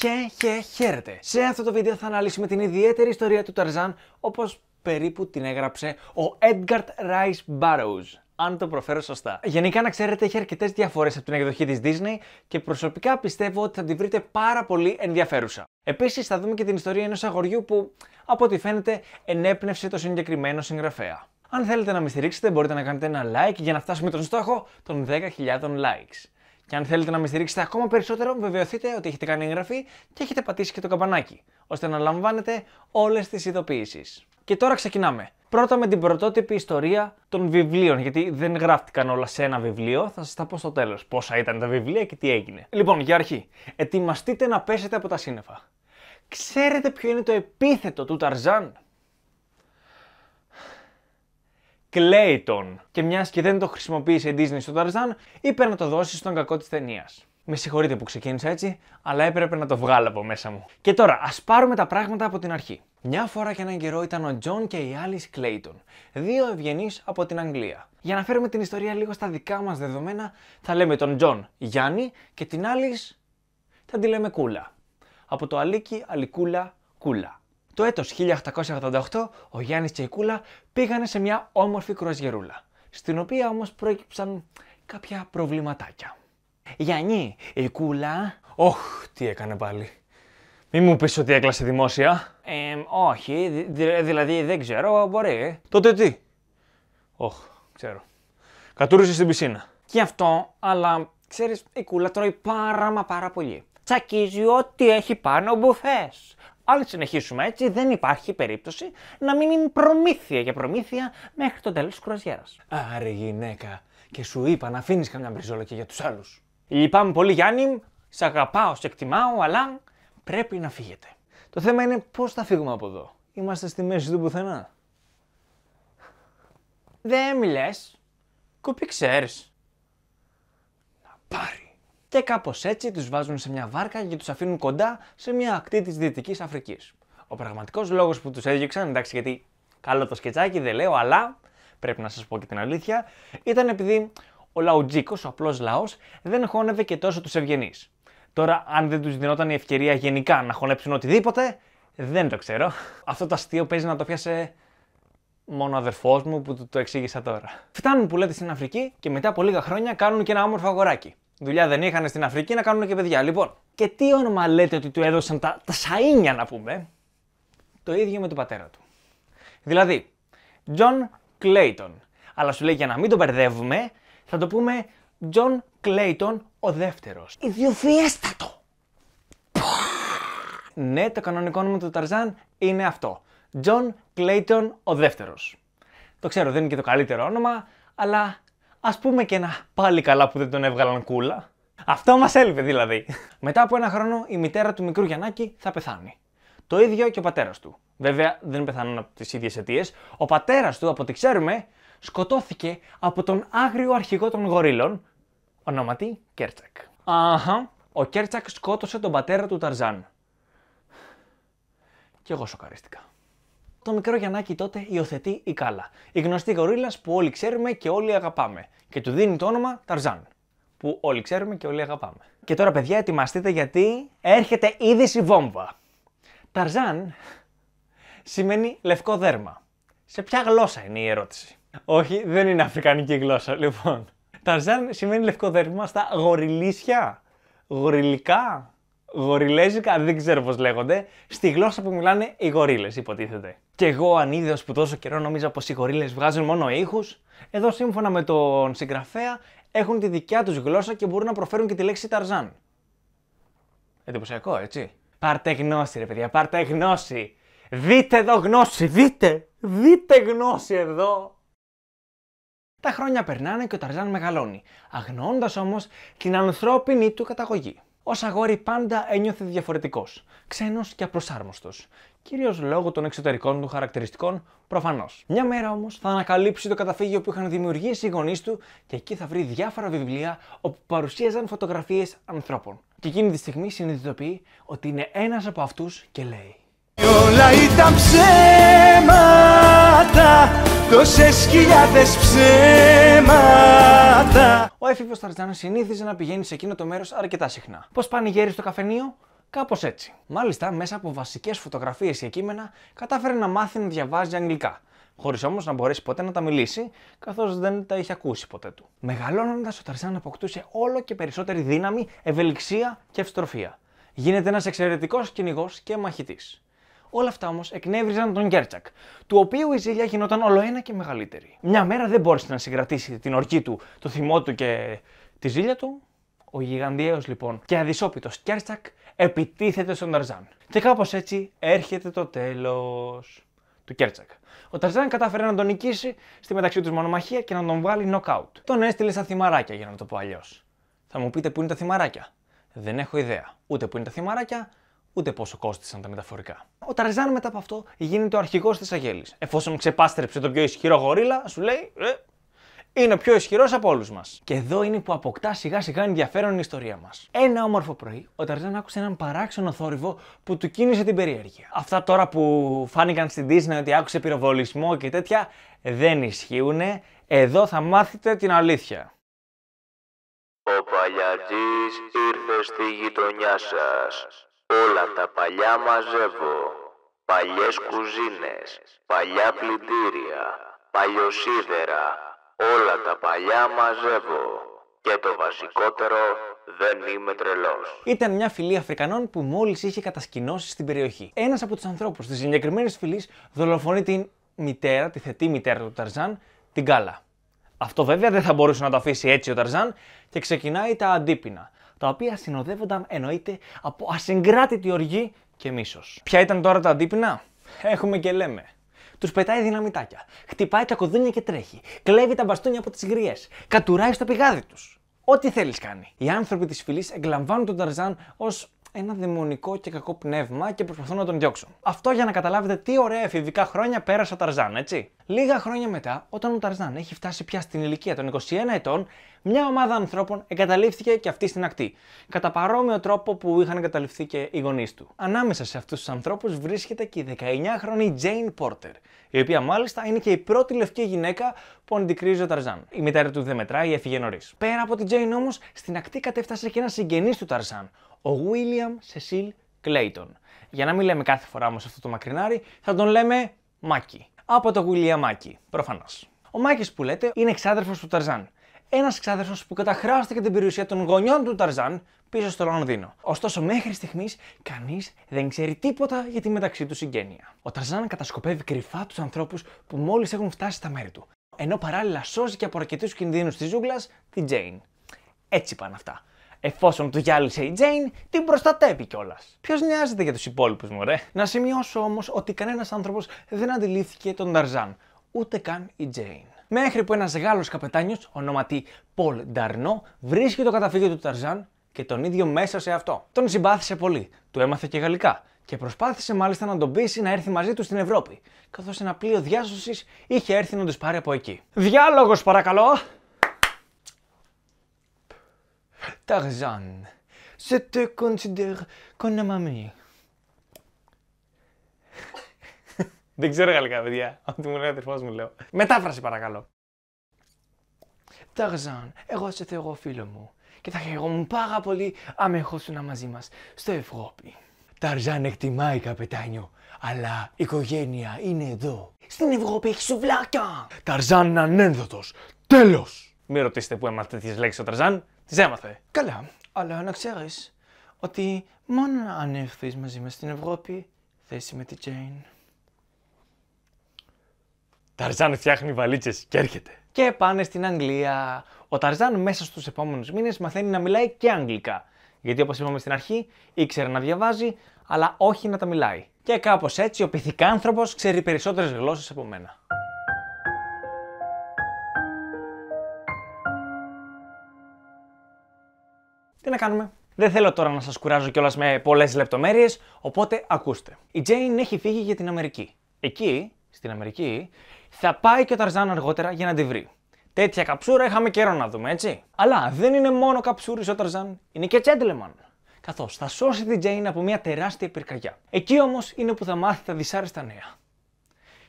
Και, χε, χαίρετε! Σε αυτό το βίντεο θα αναλύσουμε την ιδιαίτερη ιστορία του Ταρζάν όπως περίπου την έγραψε ο Edgar Rice Burroughs αν το προφέρω σωστά. Γενικά, να ξέρετε, έχει αρκετές διαφορές από την εκδοχή της Disney και προσωπικά πιστεύω ότι θα την βρείτε πάρα πολύ ενδιαφέρουσα. Επίσης, θα δούμε και την ιστορία ενός αγοριού που, από ό,τι φαίνεται, ενέπνευσε το συγκεκριμένο συγγραφέα. Αν θέλετε να με στηρίξετε, μπορείτε να κάνετε ένα like για να φτάσουμε τον στόχο των 10.000 likes. Και αν θέλετε να με στηρίξετε ακόμα περισσότερο, βεβαιωθείτε ότι έχετε κάνει εγγραφή και έχετε πατήσει και το καμπανάκι, ώστε να λαμβάνετε όλες τις ειδοποιήσεις. Και τώρα ξεκινάμε. Πρώτα με την πρωτότυπη ιστορία των βιβλίων, γιατί δεν γράφτηκαν όλα σε ένα βιβλίο. Θα σας τα πω στο τέλος πόσα ήταν τα βιβλία και τι έγινε. Λοιπόν, για αρχή, ετοιμαστείτε να πέσετε από τα σύννεφα. Ξέρετε ποιο είναι το επίθετο του Ταρζάν? Clayton. Και μιας και δεν το χρησιμοποίησε η Disney στο Tarzan, είπε να το δώσει στον κακό της ταινίας. Με συγχωρείτε που ξεκίνησα έτσι, αλλά έπρεπε να το βγάλω από μέσα μου. Και τώρα, ας πάρουμε τα πράγματα από την αρχή. Μια φορά και έναν καιρό ήταν ο Τζον και η άλλη Κλέιτον, δύο ευγενείς από την Αγγλία. Για να φέρουμε την ιστορία λίγο στα δικά μας δεδομένα, θα λέμε τον Τζον Γιάννη και την άλλη θα τη λέμε Κούλα. Από το Αλίκι, Αλικούλα, Κούλα. Το έτος 1888 ο Γιάννης και η Κούλα πήγανε σε μια όμορφη κρουαζιερούλα, στην οποία όμως προέκυψαν κάποια προβληματάκια. Γιάννη, η Κούλα... Όχ, τι έκανε πάλι. Μη μου πεις ότι έκλασε δημόσια. Ε, όχι, δηλαδή δεν ξέρω, μπορεί. Τότε τι. Όχ, ξέρω. Κατούρισε στην πισίνα. Και αυτό, αλλά ξέρεις, η κούλα τρώει πάρα μα πάρα πολύ. Τσακίζει ό,τι έχει πάνω μπουφές αν συνεχίσουμε έτσι, δεν υπάρχει περίπτωση να μείνει προμήθεια για προμήθεια μέχρι το τέλος της κρουαζιέρα. Άρε γυναίκα, και σου είπα να αφήνεις καμιά μπριζόλα και για τους άλλους. Λυπάμαι πολύ, Γιάννη, σε αγαπάω, σε εκτιμάω, αλλά πρέπει να φύγετε. Το θέμα είναι πώς θα φύγουμε από εδώ. Είμαστε στη μέση του πουθενά. Δεν μιλές. Κοπή ξέρεις. Να πάρει και κάπως έτσι τους βάζουν σε μια βάρκα και τους αφήνουν κοντά σε μια ακτή της δυτικής Αφρικής. Ο πραγματικός λόγος που τους έδιωξαν, εντάξει γιατί καλό το σκετσάκι δεν λέω, αλλά πρέπει να σας πω και την αλήθεια, ήταν επειδή ο λαουτζίκος, ο απλός λαός, δεν χώνευε και τόσο τους ευγενείς. Τώρα, αν δεν τους δινόταν η ευκαιρία γενικά να χωνέψουν οτιδήποτε, δεν το ξέρω. Αυτό το αστείο παίζει να το πιάσε μόνο αδερφός μου που του το εξήγησα τώρα. Φτάνουν που λέτε στην Αφρική και μετά από λίγα χρόνια κάνουν και ένα όμορφο αγοράκι δουλειά δεν είχαν στην Αφρική να κάνουν και παιδιά. Λοιπόν, και τι όνομα λέτε ότι του έδωσαν τα, τα σαΐνια να πούμε. Το ίδιο με τον πατέρα του. Δηλαδή, John Clayton. Αλλά σου λέει για να μην τον μπερδεύουμε, θα το πούμε John Clayton ο δεύτερος. Ιδιοφιέστατο. Ναι, το κανονικό όνομα του Ταρζάν είναι αυτό. John Clayton ο δεύτερος. Το ξέρω, δεν είναι και το καλύτερο όνομα, αλλά ας πούμε και ένα πάλι καλά που δεν τον έβγαλαν κούλα. Αυτό μας έλειπε δηλαδή. Μετά από ένα χρόνο η μητέρα του μικρού Γιαννάκη θα πεθάνει. Το ίδιο και ο πατέρας του. Βέβαια δεν πεθάνουν από τις ίδιες αιτίες. Ο πατέρας του από ό,τι ξέρουμε σκοτώθηκε από τον άγριο αρχηγό των γορίλων, ονόματι Κέρτσακ. Αχα, ο Κέρτσακ σκότωσε τον πατέρα του Ταρζάν. Κι εγώ σοκαρίστηκα το μικρό Γιαννάκι τότε υιοθετεί η Κάλα, η γνωστή γορίλα που όλοι ξέρουμε και όλοι αγαπάμε, και του δίνει το όνομα Ταρζάν, που όλοι ξέρουμε και όλοι αγαπάμε. Και τώρα, παιδιά, ετοιμαστείτε γιατί έρχεται είδηση βόμβα. Ταρζάν σημαίνει λευκό δέρμα. Σε ποια γλώσσα είναι η ερώτηση. Όχι, δεν είναι αφρικανική γλώσσα, λοιπόν. Ταρζάν σημαίνει λευκό δέρμα στα γοριλίσια, γοριλικά, Γοριλέζικα, δεν ξέρω πώς λέγονται, στη γλώσσα που μιλάνε οι γορίλες, υποτίθεται. Και εγώ, ανίδεο που τόσο καιρό νομίζω πως οι γορίλες βγάζουν μόνο ήχους, εδώ σύμφωνα με τον συγγραφέα έχουν τη δικιά τους γλώσσα και μπορούν να προφέρουν και τη λέξη Ταρζάν. Εντυπωσιακό, έτσι. Πάρτε γνώση, ρε παιδιά, πάρτε γνώση. Δείτε εδώ γνώση, δείτε! Δείτε γνώση εδώ! Τα χρόνια περνάνε και ο Ταρζάν μεγαλώνει, αγνώντας όμως την ανθρώπινη του καταγωγή ως αγόρι πάντα ένιωθε διαφορετικός, ξένος και απροσάρμοστος. Κυρίως λόγω των εξωτερικών του χαρακτηριστικών, προφανώς. Μια μέρα όμως θα ανακαλύψει το καταφύγιο που είχαν δημιουργήσει οι γονείς του και εκεί θα βρει διάφορα βιβλία όπου παρουσίαζαν φωτογραφίες ανθρώπων. Και εκείνη τη στιγμή συνειδητοποιεί ότι είναι ένας από αυτούς και λέει. Όλα ήταν ψέματα τόσες χιλιάδες ψέματα. Ο έφηβος Ταρτζάν συνήθιζε να πηγαίνει σε εκείνο το μέρος αρκετά συχνά. Πώς γέροι στο καφενείο, Κάπως έτσι. Μάλιστα, μέσα από βασικές φωτογραφίες και κείμενα, κατάφερε να μάθει να διαβάζει αγγλικά. Χωρίς όμως να μπορέσει ποτέ να τα μιλήσει, καθώς δεν τα είχε ακούσει ποτέ του. Μεγαλώνοντας, ο Ταρζάν αποκτούσε όλο και περισσότερη δύναμη, ευελιξία και ευστροφία. Γίνεται ένας εξαιρετικός κυνηγός και μαχητής. Όλα αυτά όμως εκνεύριζαν τον Γκέρτσακ, του οποίου η ζήλια γινόταν όλο ένα και μεγαλύτερη. Μια μέρα δεν μπόρεσε να συγκρατήσει την ορκή του, το θυμό του και τη ζήλια του. Ο γιγαντιαίος λοιπόν και αδυσόπιτος Κέρτσακ επιτίθεται στον Ταρζάν. Και κάπως έτσι έρχεται το τέλος. του Κέρτσακ. Ο Ταρζάν κατάφερε να τον νικήσει στη μεταξύ τους μονομαχία και να τον βάλει νοκάουτ. Τον έστειλε στα θυμαράκια για να το πω αλλιώς. Θα μου πείτε πού είναι τα θυμαράκια. Δεν έχω ιδέα. Ούτε πού είναι τα θυμαράκια, ούτε πόσο κόστησαν τα μεταφορικά. Ο Ταρζάν μετά από αυτό γίνεται ο αρχηγός της Αγέλης. Εφόσον ξεπάστρεψε τον πιο ισχυρό γορίλα, σου λέει ε, είναι ο πιο ισχυρός από όλους μας. Και εδώ είναι που αποκτά σιγά σιγά ενδιαφέρον η ιστορία μας. Ένα όμορφο πρωί, ο Ταρζάν άκουσε έναν παράξενο θόρυβο που του κίνησε την περιέργεια. Αυτά τώρα που φάνηκαν στην Disney ότι άκουσε πυροβολισμό και τέτοια δεν ισχύουν. Εδώ θα μάθετε την αλήθεια. Ο Παλιατζής ήρθε στη γειτονιά σας. Όλα τα παλιά μαζεύω. Παλιές κουζίνες, παλιά πλυντήρια, παλιοσίδερα. Όλα τα παλιά μαζεύω. Και το βασικότερο, δεν είμαι τρελός. Ήταν μια φυλή Αφρικανών που μόλις είχε κατασκηνώσει στην περιοχή. Ένας από τους ανθρώπους της συγκεκριμένης φυλής δολοφονεί την μητέρα, τη θετή μητέρα του Ταρζάν, την Κάλα. Αυτό βέβαια δεν θα μπορούσε να το αφήσει έτσι ο Ταρζάν και ξεκινάει τα αντίπεινα τα οποία συνοδεύονταν εννοείται από ασυγκράτητη οργή και μίσος. Ποια ήταν τώρα τα αντίπεινα? Έχουμε και λέμε. Τους πετάει δυναμητάκια, χτυπάει τα κουδούνια και τρέχει, κλέβει τα μπαστούνια από τις γριέ, κατουράει στο πηγάδι τους. Ό,τι θέλεις κάνει. Οι άνθρωποι της φυλής εγκλαμβάνουν τον Ταρζάν ως ένα δαιμονικό και κακό πνεύμα και προσπαθούν να τον διώξουν. Αυτό για να καταλάβετε τι ωραία εφηβικά χρόνια πέρασε ο Ταρζάν, έτσι. Λίγα χρόνια μετά, όταν ο Ταρζάν έχει φτάσει πια στην ηλικία των 21 ετών, μια ομάδα ανθρώπων εγκαταλείφθηκε και αυτή στην ακτή. Κατά παρόμοιο τρόπο που είχαν εγκαταλειφθεί και οι γονείς του. Ανάμεσα σε αυτούς τους ανθρώπους βρίσκεται και η 19χρονη Jane Porter, η οποία μάλιστα είναι και η πρώτη λευκή γυναίκα που αντικρίζει ο Ταρζάν. Η μητέρα του δεν μετράει, έφυγε νωρίς. Πέρα από την Jane όμως, στην ακτή κατέφτασε και ένας συγγενής του Ταρζάν, ο William Cecil Clayton. Για να μην λέμε κάθε φορά όμως αυτό το μακρινάρι, θα τον λέμε Μάκη. Από το William Μάκη, προφανώς. Ο Μάκης που λέτε είναι εξάδερφος του Ταρζάν. Ένας εξάδερφος που καταχράστηκε την περιουσία των γονιών του Ταρζάν πίσω στο Λονδίνο. Ωστόσο, μέχρι στιγμής κανείς δεν ξέρει τίποτα για τη μεταξύ του συγγένεια. Ο Ταρζάν κατασκοπεύει κρυφά τους ανθρώπους που μόλις έχουν φτάσει στα μέρη του. Ενώ παράλληλα σώζει και από αρκετού κινδύνους της ζούγκλας την Τζέιν. Έτσι πάνε αυτά εφόσον του γυάλισε η Τζέιν, την προστατεύει κιόλας. Ποιος νοιάζεται για τους υπόλοιπους, μωρέ. Να σημειώσω όμως ότι κανένας άνθρωπος δεν αντιλήφθηκε τον Ταρζάν, ούτε καν η Τζέιν. Μέχρι που ένας Γάλλος καπετάνιος, ονόματι Πολ Νταρνό, βρίσκει το καταφύγιο του Ταρζάν και τον ίδιο μέσα σε αυτό. Τον συμπάθησε πολύ, του έμαθε και γαλλικά και προσπάθησε μάλιστα να τον πείσει να έρθει μαζί του στην Ευρώπη, καθώς ένα πλοίο διάσωσης είχε έρθει να τους πάρει από εκεί. Διάλογος, παρακαλώ! Tarzan. Je te considère comme un Δεν ξέρω γαλλικά, παιδιά. Ό,τι μου λέει ο αδερφός μου, λέω. Μετάφραση, παρακαλώ. Ταρζάν, εγώ σε θεωρώ φίλο μου και θα χαιρόμουν πάρα πολύ άμα ερχόσουν μαζί μας στο Ευρώπη. Ταρζάν εκτιμάει, καπετάνιο, αλλά η οικογένεια είναι εδώ. Στην Ευρώπη έχει σουβλάκια! Ταρζάν είναι ανένδοτος. Τέλος! Μην ρωτήσετε που έμαθε τις λέξεις ο Ταρζάν, τις έμαθε. Καλά, αλλά να ξέρεις ότι μόνο αν έρθεις μαζί μα στην Ευρώπη, θα είσαι με τη Τζέιν. Ταρζάν φτιάχνει βαλίτσες και έρχεται. Και πάνε στην Αγγλία. Ο Ταρζάν μέσα στους επόμενους μήνες μαθαίνει να μιλάει και αγγλικά. Γιατί όπως είπαμε στην αρχή, ήξερε να διαβάζει, αλλά όχι να τα μιλάει. Και κάπως έτσι ο πυθικάνθρωπος ξέρει περισσότερες γλώσσες από μένα. να κάνουμε. Δεν θέλω τώρα να σας κουράζω κιόλας με πολλές λεπτομέρειες, οπότε ακούστε. Η Τζέιν έχει φύγει για την Αμερική. Εκεί, στην Αμερική, θα πάει και ο Ταρζάν αργότερα για να τη βρει. Τέτοια καψούρα είχαμε καιρό να δούμε, έτσι. Αλλά δεν είναι μόνο καψούρι ο Ταρζάν, είναι και gentleman. Καθώς θα σώσει την Τζέιν από μια τεράστια πυρκαγιά. Εκεί όμως είναι που θα μάθει τα δυσάρεστα νέα.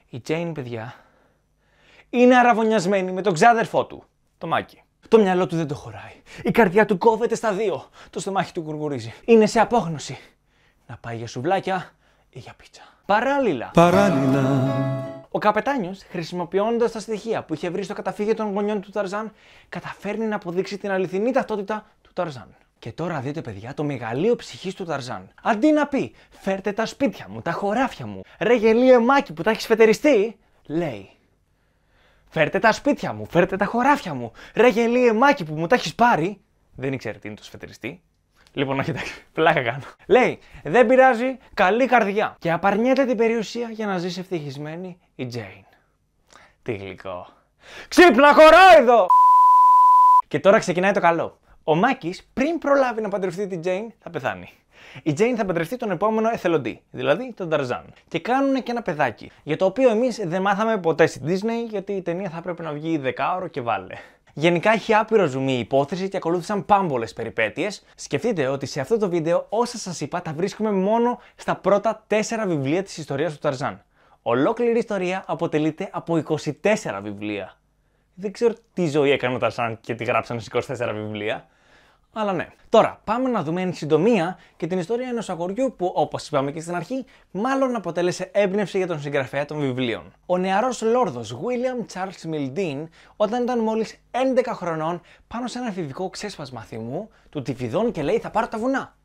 Η Τζέιν, παιδιά, είναι αραβωνιασμένη με τον ξάδερφό του, το Μάκη. Το μυαλό του δεν το χωράει. Η καρδιά του κόβεται στα δύο. Το στομάχι του γουργουρίζει. Είναι σε απόγνωση. Να πάει για σουβλάκια ή για πίτσα. Παράλληλα. Παράλληλα. Ο καπετάνιος, χρησιμοποιώντας τα στοιχεία που είχε βρει στο καταφύγιο των γονιών του Ταρζάν, καταφέρνει να αποδείξει την αληθινή ταυτότητα του Ταρζάν. Και τώρα δείτε, παιδιά, το μεγαλείο ψυχής του Ταρζάν. Αντί να πει, φέρτε τα σπίτια μου, τα χωράφια μου, ρε γελίο εμάκι που τα έχεις φετεριστεί, λέει, Φέρτε τα σπίτια μου, φέρτε τα χωράφια μου. Ρε γελίε μάκι που μου τα έχεις πάρει. Δεν ήξερε τι είναι το σφετριστή. Λοιπόν, όχι κοιτάξει. πλάκα κάνω. Λέει, δεν πειράζει, καλή καρδιά. Και απαρνιέται την περιουσία για να ζήσει ευτυχισμένη η Τζέιν. Τι γλυκό. Ξύπνα εδώ! Και τώρα ξεκινάει το καλό. Ο Μάκης, πριν προλάβει να παντρευτεί την Τζέιν, θα πεθάνει. Η Τζέιν θα παντρευτεί τον επόμενο εθελοντή, δηλαδή τον Ταρζάν. Και κάνουν και ένα παιδάκι, για το οποίο εμείς δεν μάθαμε ποτέ στη Disney, γιατί η ταινία θα έπρεπε να βγει δεκάωρο και βάλε. Γενικά έχει άπειρο ζουμί η υπόθεση και ακολούθησαν πάμπολες περιπέτειες. Σκεφτείτε ότι σε αυτό το βίντεο όσα σας είπα τα βρίσκουμε μόνο στα πρώτα 4 βιβλία της ιστορίας του Ταρζάν. Ολόκληρη ιστορία αποτελείται από 24 βιβλία. Δεν ξέρω τι ζωή έκανε ο Ταρζάν και τη γράψαν σε 24 βιβλία αλλά ναι. Τώρα, πάμε να δούμε εν συντομία και την ιστορία ενός αγοριού που, όπως είπαμε και στην αρχή, μάλλον αποτέλεσε έμπνευση για τον συγγραφέα των βιβλίων. Ο νεαρός λόρδος William Charles Mildin, όταν ήταν μόλις 11 χρονών, πάνω σε ένα φιβικό ξέσπασμα θυμού, του τη και λέει: Θα πάρω τα βουνά.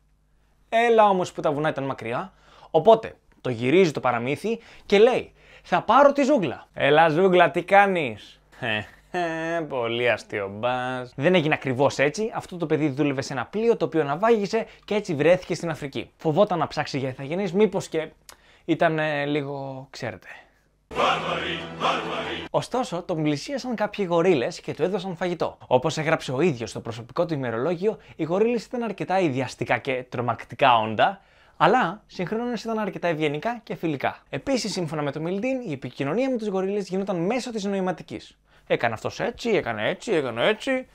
Έλα όμως που τα βουνά ήταν μακριά, οπότε το γυρίζει το παραμύθι και λέει: Θα πάρω τη ζούγκλα. Έλα, ζούγκλα, τι κάνεις. «Ε, ε, πολύ αστείο μπά. Δεν έγινε ακριβώς έτσι. Αυτό το παιδί δούλευε σε ένα πλοίο το οποίο ναυάγησε και έτσι βρέθηκε στην Αφρική. Φοβόταν να ψάξει για ηθαγενή, μήπως και ήταν λίγο, ξέρετε. Ωστόσο, τον πλησίασαν κάποιοι γορίλες και του έδωσαν φαγητό. Όπως έγραψε ο ίδιος στο προσωπικό του ημερολόγιο, οι γορίλες ήταν αρκετά ιδιαστικά και τρομακτικά όντα, αλλά συγχρόνως ήταν αρκετά ευγενικά και φιλικά. Επίσης, σύμφωνα με το Μιλντίν, η επικοινωνία με τους γορίλες γινόταν μέσω της νοηματικής. Έκανε αυτός έτσι, έκανε έτσι, έκανε έτσι.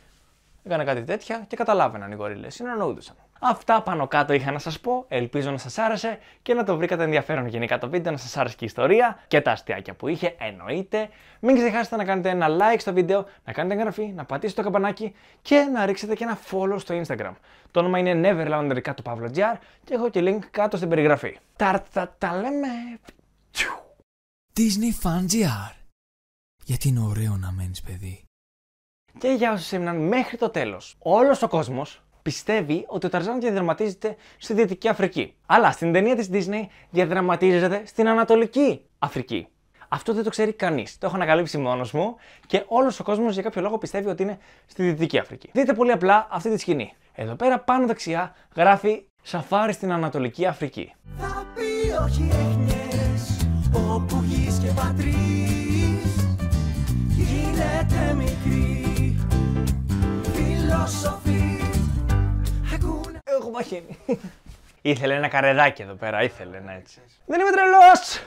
Έκανε κάτι τέτοια και καταλάβαιναν οι γορίλες. Συνεννοούντουσαν. Αυτά πάνω κάτω είχα να σας πω. Ελπίζω να σας άρεσε και να το βρήκατε ενδιαφέρον γενικά το βίντεο, να σας άρεσε και η ιστορία και τα αστιάκια που είχε, εννοείται. Μην ξεχάσετε να κάνετε ένα like στο βίντεο, να κάνετε εγγραφή, να πατήσετε το καμπανάκι και να ρίξετε και ένα follow στο Instagram. Το όνομα είναι Neverland κάτω Τζιάρ και έχω και link κάτω στην περιγραφή. Τα, τα, τα λέμε. Disney Fan GR γιατί είναι ωραίο να μένεις παιδί. Και για όσους έμειναν μέχρι το τέλος. Όλος ο κόσμος πιστεύει ότι ο Ταρζάν διαδραματίζεται στη Δυτική Αφρική. Αλλά στην ταινία της Disney διαδραματίζεται στην Ανατολική Αφρική. Αυτό δεν το ξέρει κανείς. Το έχω ανακαλύψει μόνος μου και όλος ο κόσμος για κάποιο λόγο πιστεύει ότι είναι στη Δυτική Αφρική. Δείτε πολύ απλά αυτή τη σκηνή. Εδώ πέρα πάνω δεξιά γράφει Σαφάρι στην Ανατολική Αφρική. Θα πει όχι όπου γης και Ήθελε ένα καρεδάκι εδώ πέρα, ήθελε να έτσι. Δεν είμαι τρελός!